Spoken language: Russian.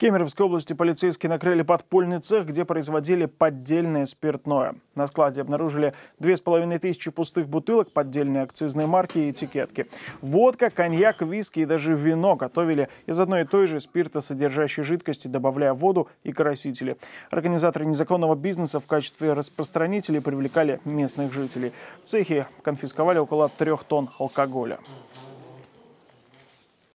Кемеровской области полицейские накрыли подпольный цех, где производили поддельное спиртное. На складе обнаружили 2500 пустых бутылок поддельные акцизные марки и этикетки. Водка, коньяк, виски и даже вино готовили из одной и той же спиртосодержащей жидкости, добавляя воду и красители. Организаторы незаконного бизнеса в качестве распространителей привлекали местных жителей. В цехе конфисковали около трех тонн алкоголя.